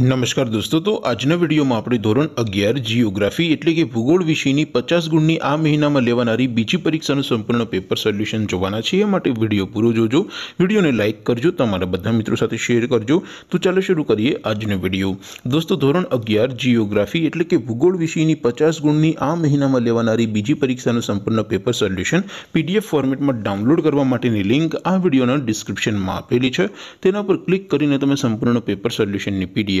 नमस्कार दोस्तों तो आज ने वीडियो म आपणे ધોરણ 11 જીયોગ્રાફી એટલે કે ભૂગોળ વિષય ની 50 ગુણ ની આ મહિના માં લેવાનારી બીજી પરીક્ષા નું સંપૂર્ણ પેપર સોલ્યુશન જોવાના છે એ માટે વિડિયો પૂરો જોજો વિડિયોને લાઈક કરજો તમારા બધા મિત્રો સાથે શેર કરજો તો ચાલો શરૂ કરીએ આજ ને વિડિયો દોસ્તો ધોરણ 11 જીયોગ્રાફી એટલે કે ભૂગોળ વિષય ની 50 ગુણ ની આ મહિના માં લેવાનારી બીજી પરીક્ષા નું સંપૂર્ણ પેપર સોલ્યુશન પીડીએફ ફોર્મેટ માં ડાઉનલોડ કરવા માટે ની લિંક આ વિડિયો ના ડિસ્ક્રિપ્શન માં આપેલી છે તેના પર ક્લિક કરીને તમે સંપૂર્ણ પેપર સોલ્યુશન ની પીડીએફ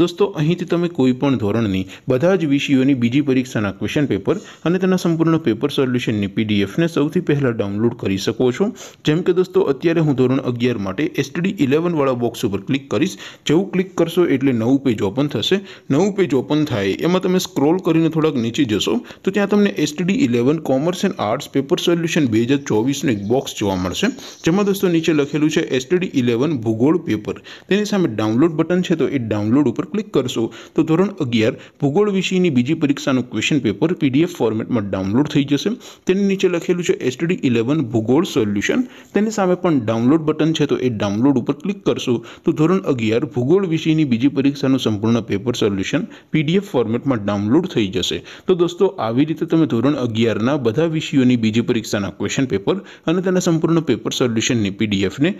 દોસ્તો અહીંથી તમે કોઈ પણ ધોરણની બધા જ વિષયોની બીજી પરીક્ષાના ક્વેશ્ચન પેપર અને તેના સંપૂર્ણ પેપર સોલ્યુશનની પીડીએફને સૌથી પહેલાં ડાઉનલોડ કરી શકો છો જેમ કે દોસ્તો અત્યારે હું ધોરણ અગિયાર માટે એસટીડી ઇલેવનવાળા બોક્સ ઉપર ક્લિક કરીશ જેવું ક્લિક કરશો એટલે નવું પેજ ઓપન થશે નવું પેજ ઓપન થાય એમાં તમે સ્ક્રોલ કરીને થોડાક નીચે જશો તો ત્યાં તમને STD eleven commerce and arts paper solution બે હજાર ચોવીસનું એક બોક્સ જોવા મળશે જેમાં દોસ્તો નીચે લખેલું છે એસટીડી ઇલેવન ભૂગોળ પેપર તેની સામે ડાઉનલોડ બટન છે તો એ ડાઉનલોડ ઉપર ક્લિક કરશું તો ધોરણ 11 ભૂગોળ વિષયની બીજી પરીક્ષાનું ક્વેશ્ચન પેપર પીડીએફ ફોર્મેટમાં ડાઉનલોડ થઈ જશે તેની નીચે લખેલું છે STD 11 ભૂગોળ સોલ્યુશન તેની સામે પણ ડાઉનલોડ બટન છે તો એ ડાઉનલોડ ઉપર ક્લિક કરશું તો ધોરણ 11 ભૂગોળ વિષયની બીજી પરીક્ષાનું સંપૂર્ણ પેપર સોલ્યુશન પીડીએફ ફોર્મેટમાં ડાઉનલોડ થઈ જશે તો દોસ્તો આવી રીતે તમે ધોરણ 11 ના બધા વિષયોની બીજી પરીક્ષાના ક્વેશ્ચન પેપર અને તેના સંપૂર્ણ પેપર સોલ્યુશનની પીડીએફ ને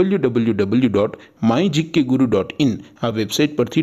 www.mygkguru.in આ વેબસાઈટ પરથી